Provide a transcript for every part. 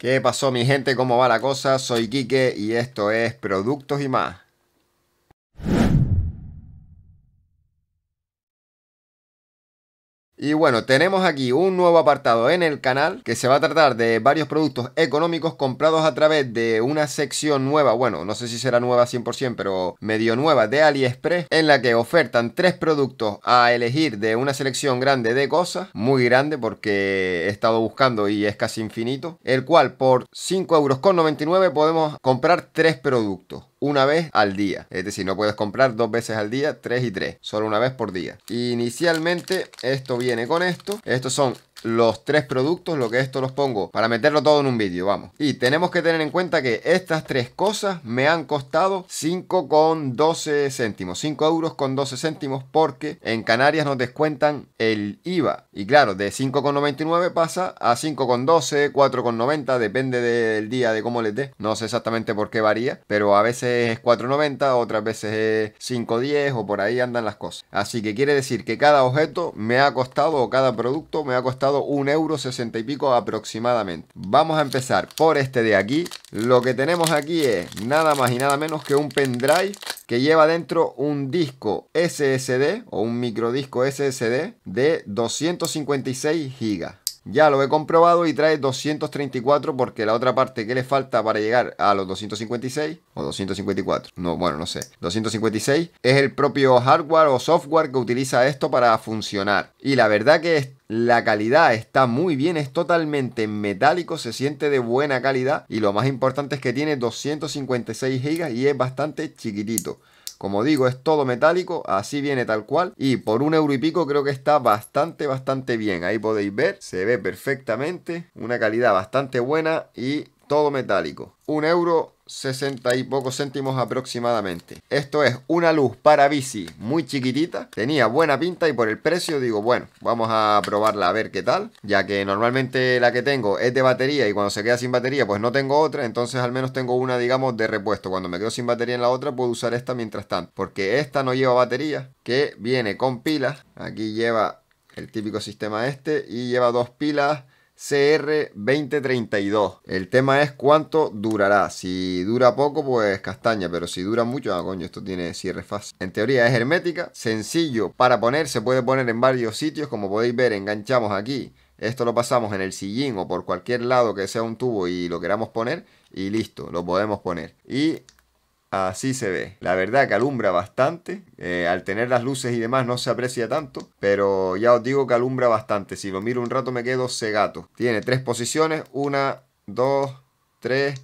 ¿Qué pasó mi gente? ¿Cómo va la cosa? Soy Quique y esto es Productos y más. Y bueno, tenemos aquí un nuevo apartado en el canal que se va a tratar de varios productos económicos comprados a través de una sección nueva, bueno, no sé si será nueva 100%, pero medio nueva de AliExpress, en la que ofertan tres productos a elegir de una selección grande de cosas, muy grande porque he estado buscando y es casi infinito, el cual por 5,99 euros podemos comprar tres productos una vez al día. Es decir, no puedes comprar dos veces al día, tres y tres, solo una vez por día. Inicialmente esto viene con esto. Estos son los tres productos, lo que esto los pongo, para meterlo todo en un vídeo, vamos. Y tenemos que tener en cuenta que estas tres cosas me han costado 5,12 céntimos, 5 euros con 12 céntimos, porque en Canarias nos descuentan el IVA. Y claro, de 5,99 pasa a 5,12, 4,90, depende del día, de cómo les dé. No sé exactamente por qué varía, pero a veces es 4,90, otras veces es 5,10 o por ahí andan las cosas. Así que quiere decir que cada objeto me ha costado, o cada producto me ha costado 1,60 un euro sesenta y pico aproximadamente. Vamos a empezar por este de aquí. Lo que tenemos aquí es nada más y nada menos que un pendrive que lleva dentro un disco SSD o un microdisco SSD de 256 gigas. Ya lo he comprobado y trae 234 porque la otra parte que le falta para llegar a los 256 o 254, no, bueno, no sé, 256 es el propio hardware o software que utiliza esto para funcionar. Y la verdad que la calidad está muy bien, es totalmente metálico, se siente de buena calidad y lo más importante es que tiene 256 GB y es bastante chiquitito. Como digo, es todo metálico, así viene tal cual. Y por un euro y pico creo que está bastante, bastante bien. Ahí podéis ver, se ve perfectamente, una calidad bastante buena y todo metálico. Un euro sesenta y pocos céntimos aproximadamente. Esto es una luz para bici muy chiquitita. Tenía buena pinta y por el precio digo, bueno, vamos a probarla a ver qué tal. Ya que normalmente la que tengo es de batería y cuando se queda sin batería pues no tengo otra. Entonces al menos tengo una digamos de repuesto. Cuando me quedo sin batería en la otra puedo usar esta mientras tanto. Porque esta no lleva batería que viene con pilas. Aquí lleva el típico sistema este y lleva dos pilas CR2032. El tema es cuánto durará. Si dura poco, pues castaña, pero si dura mucho, ah, coño, esto tiene cierre fácil. En teoría es hermética, sencillo para poner, se puede poner en varios sitios, como podéis ver, enganchamos aquí. Esto lo pasamos en el sillín o por cualquier lado que sea un tubo y lo queramos poner y listo, lo podemos poner. Y Así se ve. La verdad que alumbra bastante. Eh, al tener las luces y demás no se aprecia tanto. Pero ya os digo que alumbra bastante. Si lo miro un rato me quedo cegato. Tiene tres posiciones. Una, dos, tres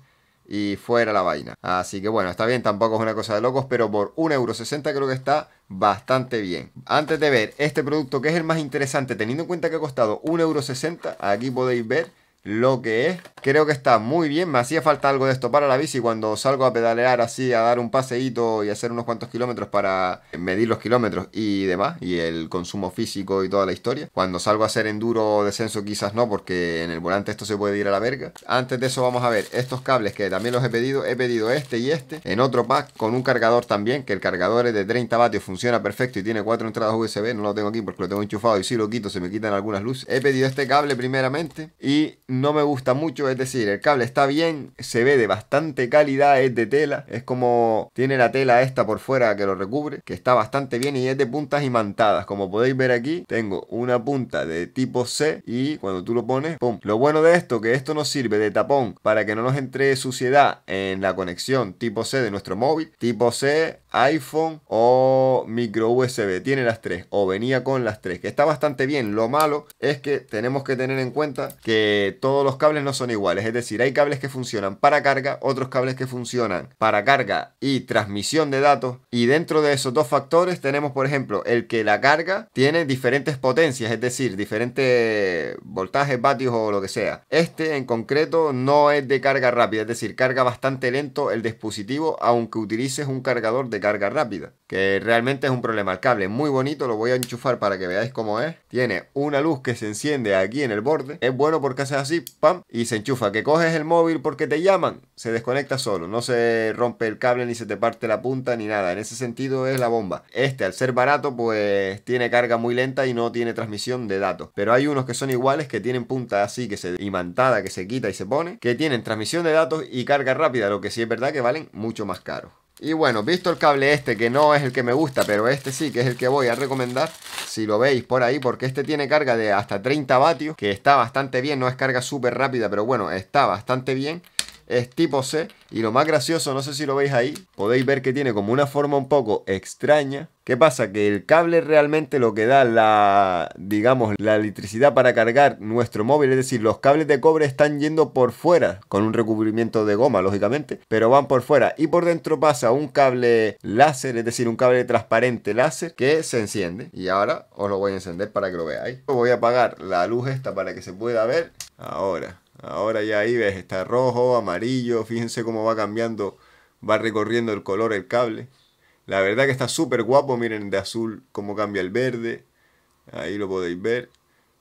y fuera la vaina. Así que bueno, está bien, tampoco es una cosa de locos, pero por 1,60€ creo que está bastante bien. Antes de ver este producto que es el más interesante, teniendo en cuenta que ha costado 1,60€, aquí podéis ver lo que es. Creo que está muy bien. Me hacía falta algo de esto para la bici cuando salgo a pedalear así, a dar un paseíto y hacer unos cuantos kilómetros para medir los kilómetros y demás, y el consumo físico y toda la historia. Cuando salgo a hacer enduro descenso quizás no, porque en el volante esto se puede ir a la verga. Antes de eso vamos a ver estos cables que también los he pedido. He pedido este y este en otro pack con un cargador también, que el cargador es de 30 vatios, funciona perfecto y tiene cuatro entradas USB. No lo tengo aquí porque lo tengo enchufado y si lo quito se me quitan algunas luces. He pedido este cable primeramente y no me gusta mucho, es decir, el cable está bien, se ve de bastante calidad, es de tela, es como tiene la tela esta por fuera que lo recubre, que está bastante bien y es de puntas imantadas, como podéis ver aquí, tengo una punta de tipo C y cuando tú lo pones, pum. Lo bueno de esto, que esto nos sirve de tapón para que no nos entre suciedad en la conexión tipo C de nuestro móvil, tipo C, iPhone o micro USB, tiene las tres, o venía con las tres, que está bastante bien, lo malo es que tenemos que tener en cuenta que todos los cables no son iguales, es decir, hay cables que funcionan para carga, otros cables que funcionan para carga y transmisión de datos, y dentro de esos dos factores tenemos, por ejemplo, el que la carga tiene diferentes potencias, es decir, diferentes voltajes, vatios o lo que sea. Este en concreto no es de carga rápida, es decir, carga bastante lento el dispositivo, aunque utilices un cargador de carga rápida, que realmente es un problema. El cable muy bonito, lo voy a enchufar para que veáis cómo es. Tiene una luz que se enciende aquí en el borde, es bueno porque hace pam, y se enchufa. Que coges el móvil porque te llaman, se desconecta solo, no se rompe el cable ni se te parte la punta ni nada. En ese sentido es la bomba. Este, al ser barato, pues tiene carga muy lenta y no tiene transmisión de datos. Pero hay unos que son iguales, que tienen punta así, que se imantada, que se quita y se pone, que tienen transmisión de datos y carga rápida, lo que sí es verdad que valen mucho más caro. Y bueno, visto el cable este, que no es el que me gusta, pero este sí, que es el que voy a recomendar, si lo veis por ahí, porque este tiene carga de hasta 30 vatios, que está bastante bien, no es carga súper rápida, pero bueno, está bastante bien es tipo C. Y lo más gracioso, no sé si lo veis ahí, podéis ver que tiene como una forma un poco extraña. ¿Qué pasa? Que el cable realmente lo que da la, digamos, la electricidad para cargar nuestro móvil, es decir, los cables de cobre están yendo por fuera, con un recubrimiento de goma, lógicamente, pero van por fuera. Y por dentro pasa un cable láser, es decir, un cable transparente láser que se enciende. Y ahora os lo voy a encender para que lo veáis. Voy a apagar la luz esta para que se pueda ver. Ahora. Ahora ya ahí ves, está rojo, amarillo, fíjense cómo va cambiando, va recorriendo el color el cable. La verdad que está súper guapo, miren de azul cómo cambia el verde. Ahí lo podéis ver.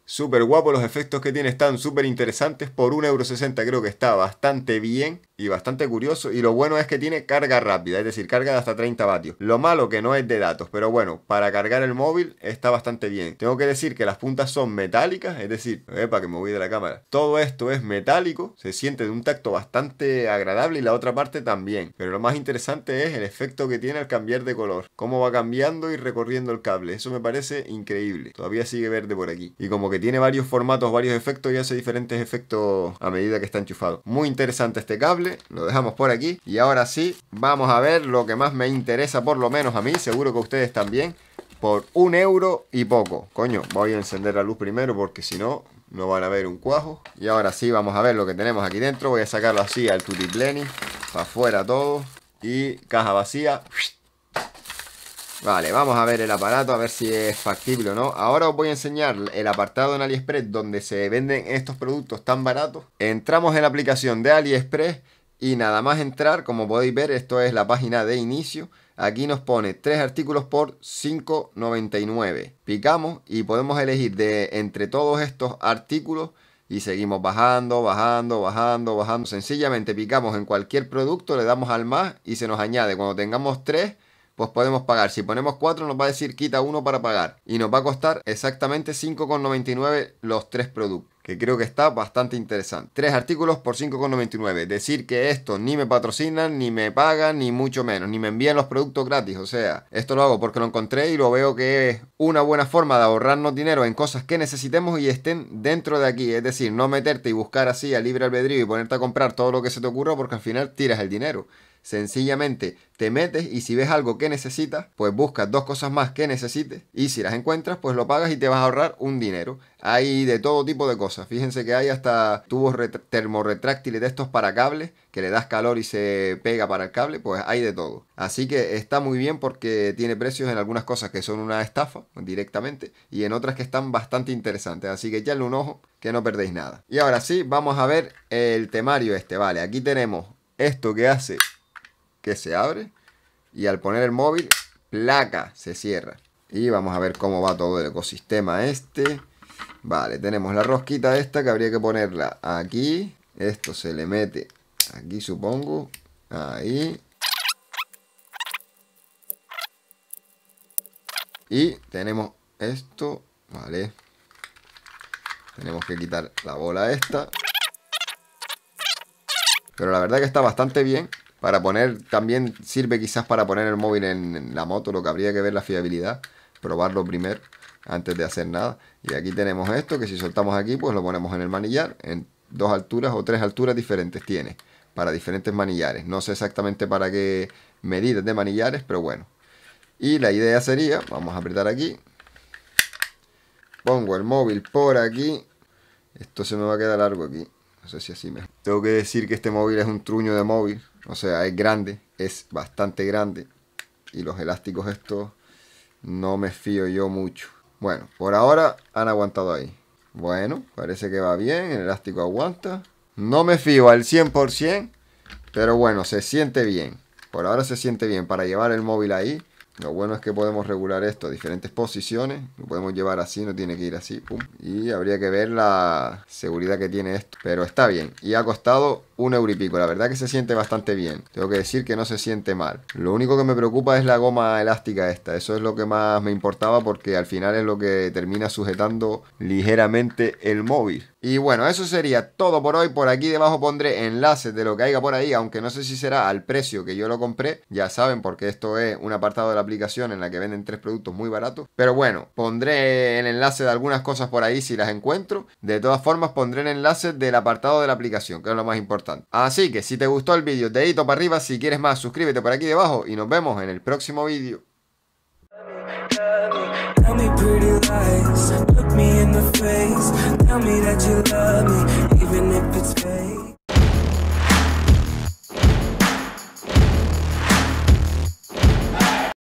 Súper guapo, los efectos que tiene están súper interesantes. Por 1,60€ creo que está bastante bien y bastante curioso. Y lo bueno es que tiene carga rápida, es decir, carga de hasta 30 vatios. Lo malo que no es de datos, pero bueno, para cargar el móvil está bastante bien. Tengo que decir que las puntas son metálicas, es decir, para que me voy de la cámara. Todo esto es metálico, se siente de un tacto bastante agradable y la otra parte también. Pero lo más interesante es el efecto que tiene al cambiar de color, cómo va cambiando y recorriendo el cable. Eso me parece increíble. Todavía sigue verde por aquí. Y como que que tiene varios formatos, varios efectos y hace diferentes efectos a medida que está enchufado. Muy interesante este cable, lo dejamos por aquí y ahora sí, vamos a ver lo que más me interesa, por lo menos a mí, seguro que a ustedes también, por un euro y poco. Coño, voy a encender la luz primero porque si no, no van a ver un cuajo. Y ahora sí, vamos a ver lo que tenemos aquí dentro. Voy a sacarlo así al tutipleni, para afuera todo. Y caja vacía, Vale, vamos a ver el aparato, a ver si es factible o no. Ahora os voy a enseñar el apartado en AliExpress donde se venden estos productos tan baratos. Entramos en la aplicación de AliExpress y nada más entrar, como podéis ver, esto es la página de inicio. Aquí nos pone tres artículos por 5.99. Picamos y podemos elegir de entre todos estos artículos y seguimos bajando, bajando, bajando, bajando. Sencillamente picamos en cualquier producto, le damos al más y se nos añade. Cuando tengamos 3 pues podemos pagar. Si ponemos 4 nos va a decir quita 1 para pagar y nos va a costar exactamente 5,99 los tres productos que creo que está bastante interesante. Tres artículos por 5,99. Decir que esto ni me patrocinan, ni me pagan, ni mucho menos, ni me envían los productos gratis. O sea, esto lo hago porque lo encontré y lo veo que es una buena forma de ahorrarnos dinero en cosas que necesitemos y estén dentro de aquí. Es decir, no meterte y buscar así a libre albedrío y ponerte a comprar todo lo que se te ocurra porque al final tiras el dinero. Sencillamente te metes y si ves algo que necesitas, pues buscas dos cosas más que necesites y si las encuentras, pues lo pagas y te vas a ahorrar un dinero. Hay de todo tipo de cosas. Fíjense que hay hasta tubos termorretráctiles de estos para cables, que le das calor y se pega para el cable, pues hay de todo. Así que está muy bien porque tiene precios en algunas cosas que son una estafa directamente y en otras que están bastante interesantes. Así que echadle un ojo que no perdéis nada. Y ahora sí, vamos a ver el temario este. Vale, aquí tenemos esto que hace que se abre y al poner el móvil, placa, se cierra. Y vamos a ver cómo va todo el ecosistema este. Vale, tenemos la rosquita esta que habría que ponerla aquí. Esto se le mete aquí supongo. Ahí. Y tenemos esto. Vale. Tenemos que quitar la bola esta. Pero la verdad que está bastante bien para poner, también sirve quizás para poner el móvil en, la moto, lo que habría que ver la fiabilidad, probarlo primero antes de hacer nada. Y aquí tenemos esto, que si soltamos aquí, pues lo ponemos en el manillar, en dos alturas o tres alturas diferentes tiene, para diferentes manillares. No sé exactamente para qué medidas de manillares, pero bueno. Y la idea sería, vamos a apretar aquí, pongo el móvil por aquí, esto se me va a quedar largo aquí, no sé si así me... Tengo que decir que este móvil es un truño de móvil, o sea, es grande, es bastante grande. Y los elásticos estos no me fío yo mucho. Bueno, por ahora han aguantado ahí. Bueno, parece que va bien, el elástico aguanta. No me fío al 100%, pero bueno, se siente bien. Por ahora se siente bien para llevar el móvil ahí. Lo bueno es que podemos regular esto a diferentes posiciones. Lo podemos llevar así, no tiene que ir así. Y habría que ver la seguridad que tiene esto. Pero está bien. Y ha costado un euro y pico. La verdad que se siente bastante bien. Tengo que decir que no se siente mal. Lo único que me preocupa es la goma elástica esta. Eso es lo que más me importaba porque al final es lo que termina sujetando ligeramente el móvil. Y bueno, eso sería todo por hoy. Por aquí debajo pondré enlaces de lo que haya por ahí, aunque no sé si será al precio que yo lo compré. Ya saben, porque esto es un apartado de la aplicación en la que venden tres productos muy baratos. Pero bueno, pondré el enlace de algunas cosas por ahí si las encuentro. De todas formas, pondré el enlace del apartado de la aplicación, que es lo más importante Así que si te gustó el vídeo, dedito para arriba, si quieres más, suscríbete por aquí debajo y nos vemos en el próximo vídeo.